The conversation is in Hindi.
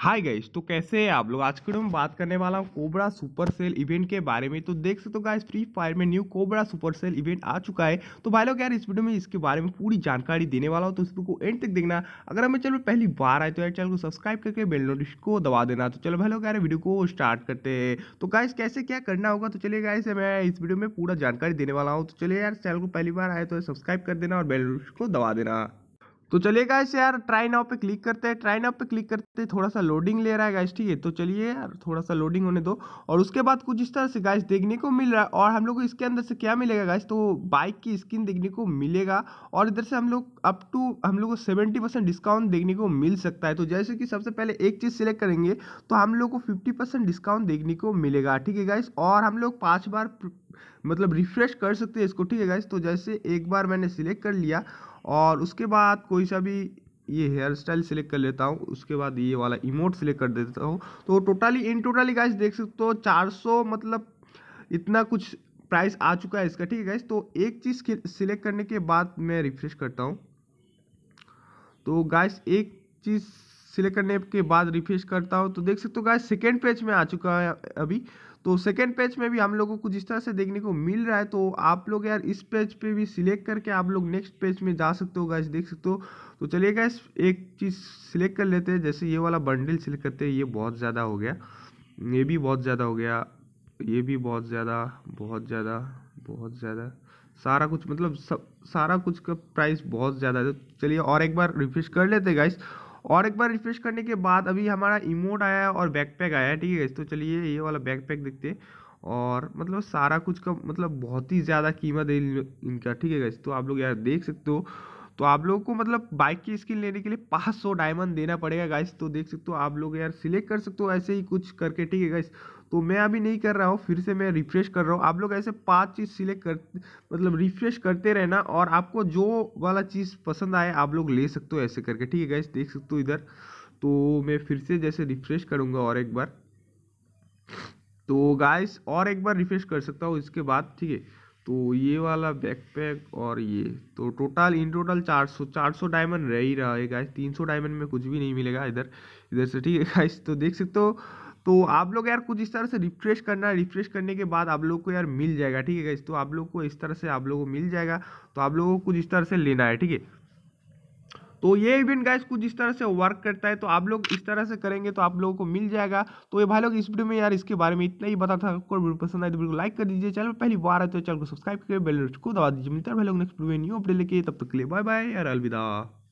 हाय गाइस तो कैसे हैं आप लोग आज के वीडियो में बात करने वाला हूँ कोबरा सुपर सेल इवेंट के बारे में तो देख सकते हो गाइस फ्री फायर में new Cobra super sale event आ चुका है तो भाई लोग यार इस वीडियो में इसके बारे में पूरी जानकारी देने वाला हूँ तो इस वीडियो को एंड तक देखना अगर हमें चलो पहली बार आए तो यार चैनल को सब्सक्राइब करके बेल नोटिस को दबा देना तो चलो भाई लोग यार वीडियो को स्टार्ट करते हैं तो गाइस कैसे क्या करना होगा तो चलिए गाइस मैं इस वीडियो में पूरा जानकारी देने वाला हूँ तो चलिए यार चैनल को पहली बार आए तो सब्सक्राइब कर देना और बेल नोटिस को दबा देना तो चलिए गाइस यार ट्राई नाउ पे क्लिक करते हैं ट्राई नाउ पे क्लिक करते हैं थोड़ा सा लोडिंग ले रहा है गाइस ठीक है तो चलिए यार थोड़ा सा लोडिंग होने दो और उसके बाद कुछ इस तरह से गाइस देखने को मिल रहा है और हम लोग को इसके अंदर से क्या मिलेगा गाइस तो बाइक की स्किन देखने को मिलेगा और इधर से हम लोग अप टू हम लोग को सेवेंटी परसेंट डिस्काउंट देखने को मिल सकता है तो जैसे कि सबसे पहले एक चीज़ सिलेक्ट करेंगे तो हम लोग को फिफ्टी परसेंट डिस्काउंट देखने को मिलेगा ठीक है गाइस और हम लोग पाँच बार मतलब रिफ्रेश कर सकते हैं इसको ठीक है गाइस तो जैसे एक बार मैंने सिलेक्ट कर लिया और उसके बाद कोई सा भी ये हेयर स्टाइल सेलेक्ट कर लेता हूँ उसके बाद ये वाला इमोट सेलेक्ट कर देता हूँ तो टोटली इन टोटली गाइस देख सकते हो 400 मतलब इतना कुछ प्राइस आ चुका है इसका ठीक है गाइस तो एक चीज़ सिलेक्ट करने के बाद मैं रिफ्रेश करता हूँ तो गाइस एक चीज़ सिलेक्ट करने के बाद रिफ्रेश करता हूँ तो देख सकते हो गाइस सेकेंड पेज में आ चुका है अभी तो सेकेंड पेज में भी हम लोगों को कुछ इस तरह से देखने को मिल रहा है तो आप लोग यार इस पेज पे भी सिलेक्ट करके आप लोग नेक्स्ट पेज में जा सकते हो गाइस देख सकते हो तो चलिए गाइस एक चीज़ सिलेक्ट कर लेते हैं जैसे ये वाला बंडल सिलेक्ट करते हैं ये बहुत ज़्यादा हो गया ये भी बहुत ज़्यादा हो गया ये भी बहुत ज़्यादा बहुत ज़्यादा बहुत ज़्यादा सारा कुछ मतलब सब सारा कुछ का प्राइस बहुत ज़्यादा है तो चलिए और एक बार रिफ्रेश कर लेते गाइस और एक बार रिफ्रेश करने के बाद अभी हमारा इमोट आया है और बैकपैक आया है ठीक है तो चलिए ये वाला बैकपैक देखते और मतलब सारा कुछ का मतलब बहुत ही ज़्यादा कीमत है इनका ठीक है गैस तो आप लोग यार देख सकते हो तो आप लोगों को मतलब बाइक की स्किन लेने के लिए पाँच सौ डायमंड देना पड़ेगा गाइस तो देख सकते हो आप लोग यार सिलेक्ट कर सकते हो ऐसे ही कुछ करके ठीक है गाइस तो मैं अभी नहीं कर रहा हूँ फिर से मैं रिफ्रेश कर रहा हूँ आप लोग ऐसे पांच चीज़ सिलेक्ट कर मतलब रिफ्रेश करते रहना और आपको जो वाला चीज़ पसंद आए आप लोग ले सकते हो ऐसे करके ठीक है गाइस देख सकते हो इधर तो मैं फिर से जैसे रिफ्रेश करूँगा और एक बार तो गाइस और एक बार रिफ्रेश कर सकता हूँ इसके बाद ठीक है तो ये वाला बैकपैक और ये तो टोटल इन टोटल 400 400 डायमंड रह ही रहा है गाइस 300 डायमंड में कुछ भी नहीं मिलेगा इधर इधर से ठीक है गाइस तो देख सकते हो तो आप लोग यार कुछ इस तरह से रिफ्रेश करना रिफ्रेश करने के बाद आप लोग को यार मिल जाएगा ठीक है गाइस तो आप लोग को इस तरह से आप लोग को मिल जाएगा तो आप लोगों को कुछ इस तरह से लेना है ठीक है तो ये इवेंट गाइस कुछ इस तरह से वर्क करता है तो आप लोग इस तरह से करेंगे तो आप लोगों को मिल जाएगा तो ये भाई लोग इस वीडियो में यार इसके बारे में इतना ही बता था आपको वीडियो पसंद आए तो वीडियो लाइक कर दीजिए चैनल पहली बार आए तो चैनल को सब्सक्राइब करके बेल को दबा दीजिए मिलता है भाई लोग नेक्स्ट वीडियो न्यू अपडेट लेके तब तक के लिए बाय बाय यार अलविदा